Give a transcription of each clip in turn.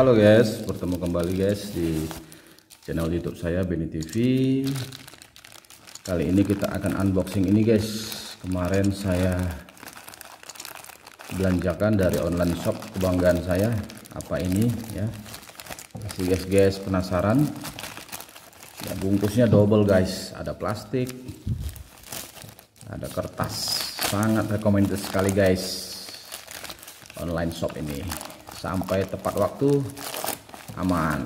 Halo guys, bertemu kembali guys di channel YouTube saya Beni TV. Kali ini kita akan unboxing ini guys. Kemarin saya belanjakan dari online shop kebanggaan saya. Apa ini ya? Pasti guys guys penasaran. Ya, bungkusnya double guys, ada plastik, ada kertas. Sangat recommended sekali guys online shop ini sampai tepat waktu aman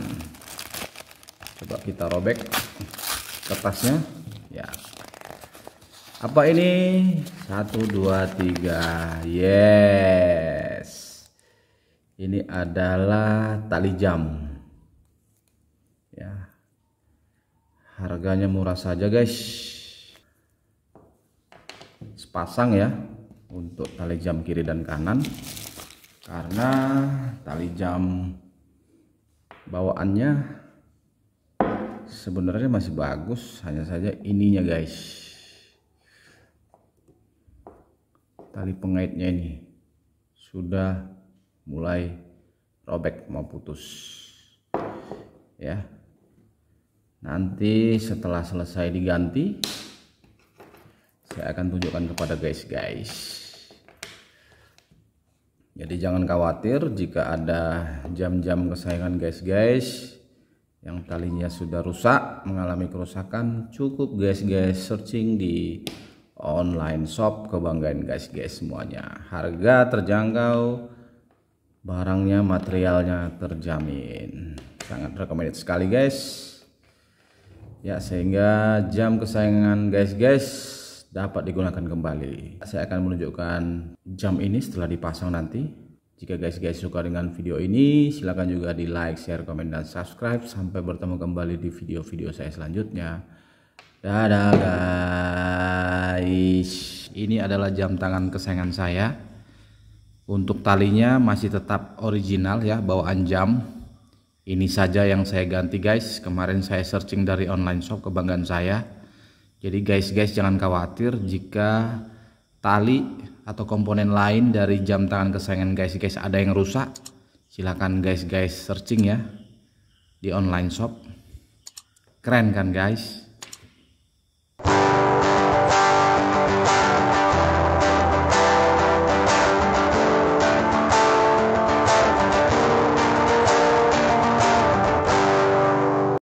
coba kita robek kertasnya ya apa ini satu dua tiga yes ini adalah tali jam ya harganya murah saja guys sepasang ya untuk tali jam kiri dan kanan karena tali jam bawaannya sebenarnya masih bagus hanya saja ininya guys tali pengaitnya ini sudah mulai robek mau putus ya nanti setelah selesai diganti saya akan tunjukkan kepada guys guys jadi jangan khawatir jika ada jam-jam kesayangan guys-guys yang talinya sudah rusak, mengalami kerusakan, cukup guys-guys searching di online shop kebanggaan guys-guys semuanya. Harga terjangkau, barangnya, materialnya terjamin. Sangat recommended sekali guys. Ya, sehingga jam kesayangan guys-guys dapat digunakan kembali. Saya akan menunjukkan jam ini setelah dipasang nanti. Jika guys-guys suka dengan video ini, silahkan juga di like, share, komen, dan subscribe. Sampai bertemu kembali di video-video saya selanjutnya. Dadah guys. Ini adalah jam tangan kesayangan saya. Untuk talinya masih tetap original ya, bawaan jam. Ini saja yang saya ganti guys. Kemarin saya searching dari online shop kebanggaan saya jadi guys-guys jangan khawatir jika tali atau komponen lain dari jam tangan kesayangan guys-guys ada yang rusak. Silahkan guys-guys searching ya di online shop. Keren kan guys?